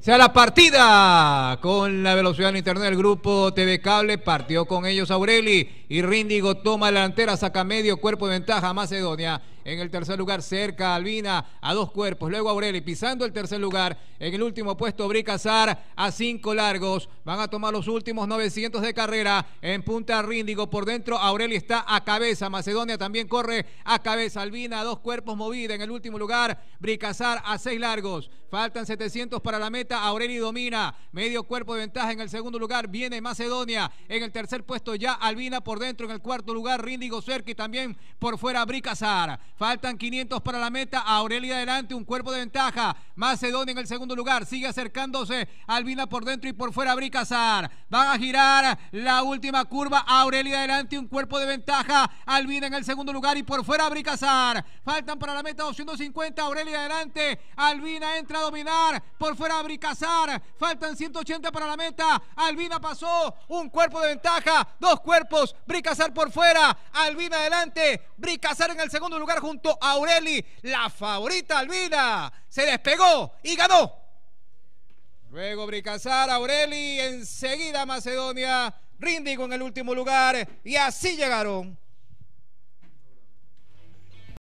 sea la partida con la velocidad interna internet del grupo TV Cable. Partió con ellos Aureli y Rindigo toma delantera, saca medio cuerpo de ventaja Macedonia. En el tercer lugar, cerca Albina a dos cuerpos. Luego Aureli pisando el tercer lugar. En el último puesto, Bricazar a cinco largos. Van a tomar los últimos 900 de carrera en punta Ríndigo. Por dentro, Aureli está a cabeza. Macedonia también corre a cabeza. Albina a dos cuerpos movida. En el último lugar, Bricazar a seis largos. Faltan 700 para la meta. Aureli domina. Medio cuerpo de ventaja en el segundo lugar. Viene Macedonia. En el tercer puesto ya Albina por dentro. En el cuarto lugar, Ríndigo cerca y también por fuera Bricazar. Faltan 500 para la meta. Aurelia adelante, un cuerpo de ventaja. Macedonia en el segundo lugar. Sigue acercándose. Albina por dentro y por fuera. Bricazar. Van a girar la última curva. Aurelia adelante, un cuerpo de ventaja. Albina en el segundo lugar y por fuera. Bricazar. Faltan para la meta 250. Aurelia adelante. Albina entra a dominar. Por fuera. Bricazar. Faltan 180 para la meta. Albina pasó. Un cuerpo de ventaja. Dos cuerpos. Bricazar por fuera. Albina adelante. Bricazar en el segundo lugar. Aureli, la favorita albina, se despegó y ganó. Luego Bricazar, Aureli, enseguida Macedonia, Rindigo en el último lugar y así llegaron.